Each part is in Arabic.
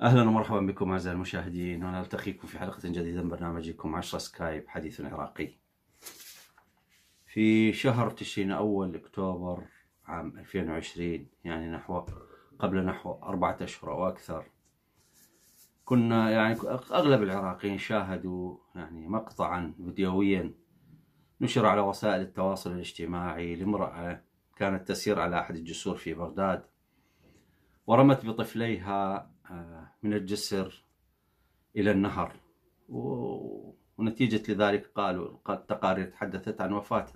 اهلا ومرحبا بكم اعزائي المشاهدين ونلتقيكم في حلقه جديده من برنامجكم 10 سكايب حديث عراقي. في شهر تشرين اول اكتوبر عام 2020 يعني نحو قبل نحو أربعة أشهر أو أكثر كنا يعني أغلب العراقيين شاهدوا يعني مقطعا فيديويا نشر على وسائل التواصل الاجتماعي لامرأة كانت تسير على أحد الجسور في بغداد ورمت بطفليها آه، من الجسر إلى النهر ونتيجة لذلك قالوا التقارير تحدثت عن وفاة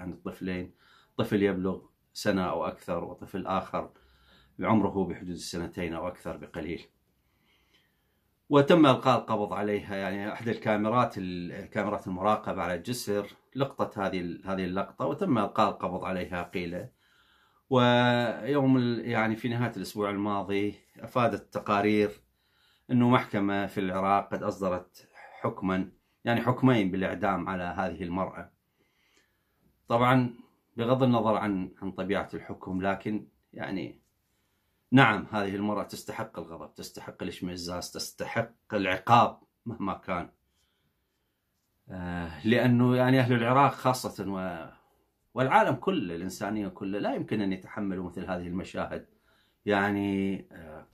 عن الطفلين طفل يبلغ سنة أو أكثر وطفل آخر عمره بحدود السنتين أو أكثر بقليل وتم إلقاء القبض عليها يعني احدى الكاميرات الكاميرات المراقبة على الجسر لقطت هذه هذه اللقطة وتم إلقاء القبض عليها قيل ويوم يعني في نهاية الأسبوع الماضي أفادت تقارير أنه محكمة في العراق قد أصدرت حكما يعني حكمين بالإعدام على هذه المرأة طبعا بغض النظر عن عن طبيعة الحكم لكن يعني نعم هذه المرأة تستحق الغضب تستحق الاشمئزاز تستحق العقاب مهما كان آه لأنه يعني أهل العراق خاصة و... والعالم كله الإنسانية كله لا يمكن أن يتحملوا مثل هذه المشاهد يعني آه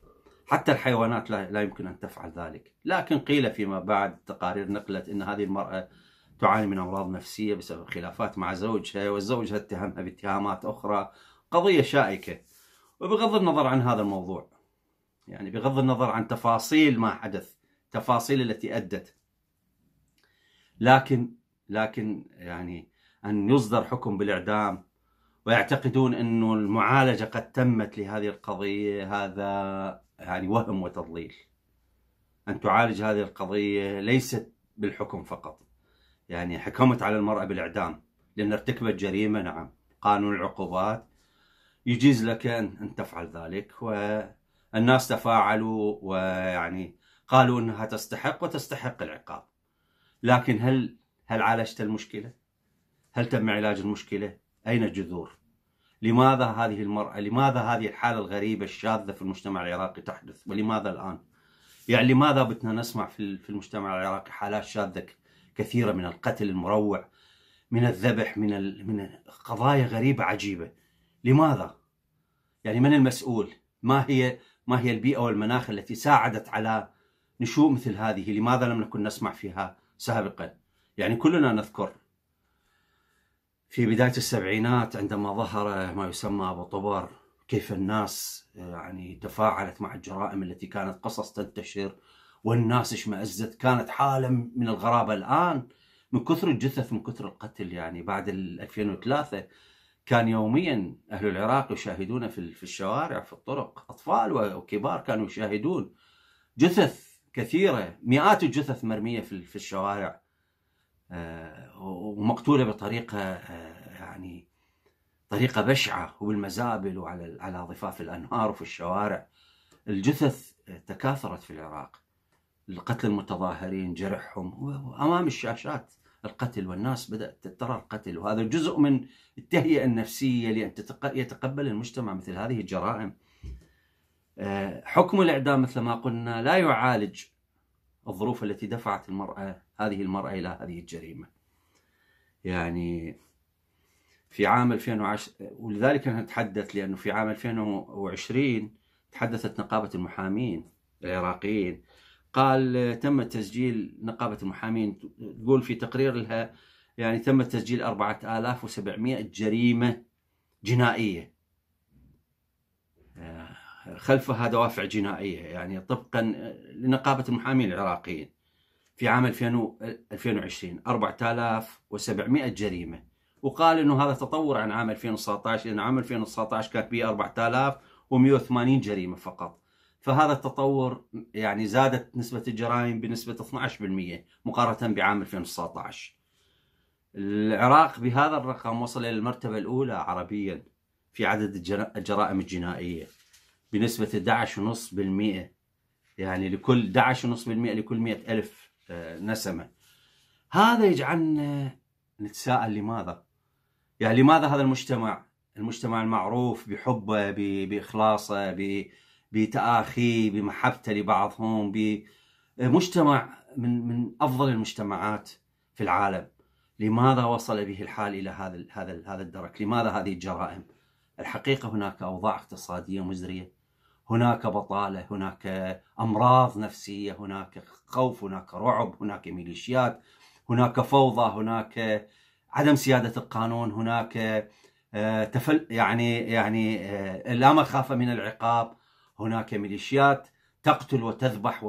حتى الحيوانات لا, لا يمكن أن تفعل ذلك لكن قيل فيما بعد تقارير نقلت أن هذه المرأة تعاني من أمراض نفسية بسبب خلافات مع زوجها وزوجها اتهمها باتهامات أخرى قضية شائكة وبغض النظر عن هذا الموضوع يعني بغض النظر عن تفاصيل ما حدث تفاصيل التي أدت لكن لكن يعني أن يصدر حكم بالإعدام ويعتقدون أنه المعالجة قد تمت لهذه القضية هذا يعني وهم وتضليل أن تعالج هذه القضية ليست بالحكم فقط يعني حكمت على المرأة بالإعدام لأن ارتكبت جريمة نعم قانون العقوبات يجيز لك أن تفعل ذلك والناس تفاعلوا ويعني قالوا أنها تستحق وتستحق العقاب لكن هل هل عالجت المشكلة؟ هل تم علاج المشكلة؟ أين الجذور؟ لماذا هذه المرأة؟ لماذا هذه الحالة الغريبة الشاذة في المجتمع العراقي تحدث؟ ولماذا الآن؟ يعني لماذا بتنا نسمع في المجتمع العراقي حالات شاذة كثيرة من القتل المروع من الذبح من من قضايا غريبة عجيبة لماذا؟ يعني من المسؤول؟ ما هي ما هي البيئة والمناخ التي ساعدت على نشوء مثل هذه؟ لماذا لم نكن نسمع فيها سابقا؟ يعني كلنا نذكر في بداية السبعينات عندما ظهر ما يسمى أبو طبر كيف الناس يعني تفاعلت مع الجرائم التي كانت قصص تنتشر والناس اشمأزت كانت حالة من الغرابة الآن من كثر الجثث من كثر القتل يعني بعد 2003 كان يوميا أهل العراق يشاهدون في الشوارع في الطرق أطفال وكبار كانوا يشاهدون جثث كثيرة مئات الجثث مرمية في الشوارع آه، ومقتولة بطريقة آه، يعني طريقة بشعة وبالمزابل وعلى على ضفاف الأنهار وفي الشوارع الجثث آه، تكاثرت في العراق القتل المتظاهرين جرحهم أمام الشاشات القتل والناس بدأت ترى القتل وهذا جزء من التهيئة النفسية لأن يتقبل المجتمع مثل هذه الجرائم آه، حكم الإعدام مثل ما قلنا لا يعالج الظروف التي دفعت المرأة هذه المرأة إلى هذه الجريمة يعني في عام 2010 ولذلك أنا أتحدث لأنه في عام 2020 تحدثت نقابة المحامين العراقيين قال تم تسجيل نقابة المحامين تقول في تقرير لها يعني تم تسجيل 4700 جريمة جنائية آه، خلفها دوافع جنائية يعني طبقا آه، لنقابة المحامين العراقيين في عام 2020 4700 جريمة وقال انه هذا تطور عن عام 2019 لان عام 2019 كانت به 4180 جريمة فقط فهذا التطور يعني زادت نسبة الجرائم بنسبة 12% مقارنة بعام 2019 العراق بهذا الرقم وصل إلى المرتبة الأولى عربيا في عدد الجرائم الجنائية بنسبة 11.5% يعني لكل 11.5% لكل 100 ألف آه، نسمة هذا يجعلنا نتساءل لماذا يعني لماذا هذا المجتمع المجتمع المعروف بحبه بإخلاصه بتآخي بمحبته لبعضهم بمجتمع من من افضل المجتمعات في العالم لماذا وصل به الحال الى هذا هذا هذا الدرك؟ لماذا هذه الجرائم؟ الحقيقه هناك اوضاع اقتصاديه مزريه، هناك بطاله، هناك امراض نفسيه، هناك خوف، هناك رعب، هناك ميليشيات، هناك فوضى، هناك عدم سياده القانون، هناك آه، تفل يعني يعني آه، لا مخافه من العقاب، هناك ميليشيات تقتل وتذبح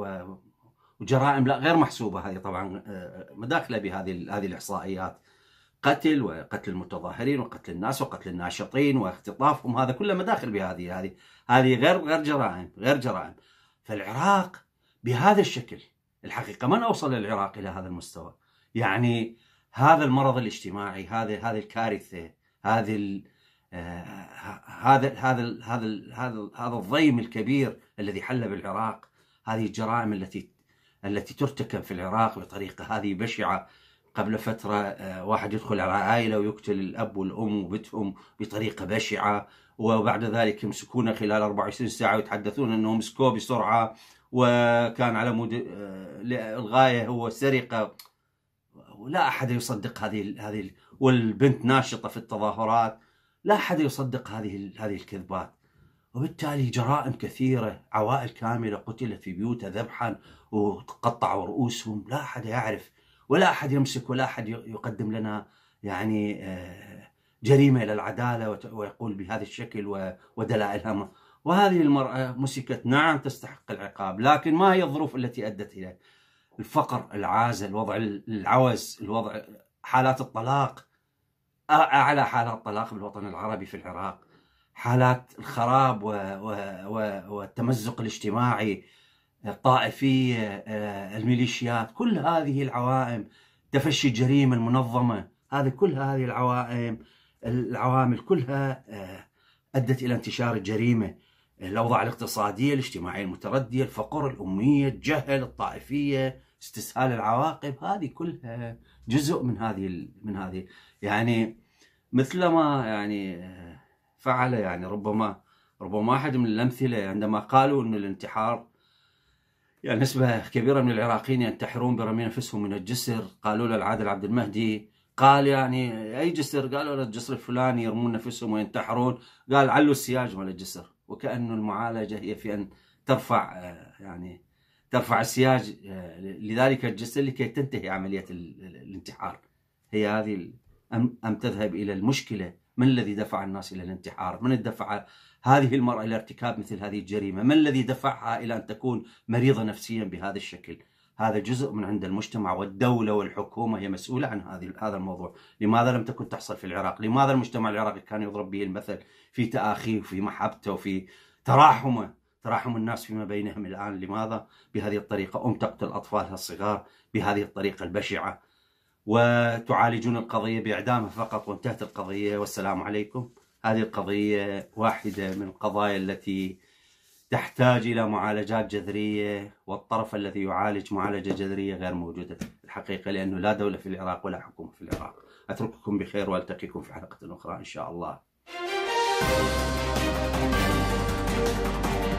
وجرائم لا غير محسوبه هذه طبعا آه، آه، مداخله بهذه هذه الاحصائيات قتل وقتل المتظاهرين وقتل الناس وقتل الناشطين واختطافهم هذا كله مداخل بهذه هذه هذه غير غير جرائم غير جرائم فالعراق بهذا الشكل الحقيقه من اوصل العراق الى هذا المستوى يعني هذا المرض الاجتماعي هذه هذه الكارثه هذه آه، هذا هذا هذا هذا هذا الضيم الكبير الذي حل بالعراق هذه الجرائم التي التي ترتكب في العراق بطريقه هذه بشعه قبل فترة آه، واحد يدخل على عائلة ويقتل الأب والأم وبتهم بطريقة بشعة وبعد ذلك يمسكونه خلال 24 ساعة ويتحدثون أنه مسكوه بسرعة وكان على مود آه، الغاية هو سرقة ولا أحد يصدق هذه هذه والبنت ناشطة في التظاهرات لا أحد يصدق هذه هذه الكذبات وبالتالي جرائم كثيرة عوائل كاملة قتلت في بيوتها ذبحا وقطعوا رؤوسهم لا أحد يعرف ولا أحد يمسك ولا أحد يقدم لنا يعني آه، جريمة إلى العدالة ويقول بهذا الشكل ودلائلها وهذه المرأة مسكت نعم تستحق العقاب لكن ما هي الظروف التي أدت إليه الفقر العازل الوضع العوز الوضع حالات الطلاق أعلى حالات طلاق بالوطن العربي في العراق حالات الخراب والتمزق الاجتماعي الطائفية آه، الميليشيات كل هذه العوائم تفشي الجريمة المنظمة هذه كل هذه العوائم العوامل كلها آه، أدت إلى انتشار الجريمة الأوضاع الاقتصادية الاجتماعية المتردية الفقر الأمية الجهل الطائفية استسهال العواقب هذه كلها جزء من هذه من هذه يعني مثل ما يعني فعل يعني ربما ربما احد من الامثله عندما قالوا ان الانتحار يعني نسبة كبيرة من العراقيين ينتحرون برمي أنفسهم من الجسر قالوا له العادل عبد المهدي قال يعني أي جسر قالوا له الجسر الفلاني يرمون نفسهم وينتحرون قال علوا السياج مال الجسر وكأنه المعالجة هي في أن ترفع آه، يعني ترفع السياج آه، لذلك الجسر لكي تنتهي عملية الانتحار هي هذه أم أم تذهب إلى المشكلة من الذي دفع الناس إلى الانتحار من دفع هذه المرأة إلى ارتكاب مثل هذه الجريمة من الذي دفعها إلى أن تكون مريضة نفسيا بهذا الشكل هذا جزء من عند المجتمع والدولة والحكومة هي مسؤولة عن هذه هذا الموضوع لماذا لم تكن تحصل في العراق لماذا المجتمع العراقي كان يضرب به المثل في تآخيه وفي محبته وفي تراحمه تراحم الناس فيما بينهم الآن لماذا بهذه الطريقة أم تقتل أطفالها الصغار بهذه الطريقة البشعة وتعالجون القضية بإعدامها فقط وانتهت القضية والسلام عليكم هذه القضية واحدة من القضايا التي تحتاج إلى معالجات جذرية والطرف الذي يعالج معالجة جذرية غير موجودة الحقيقة لأنه لا دولة في العراق ولا حكومة في العراق أترككم بخير وألتقيكم في حلقة أخرى إن شاء الله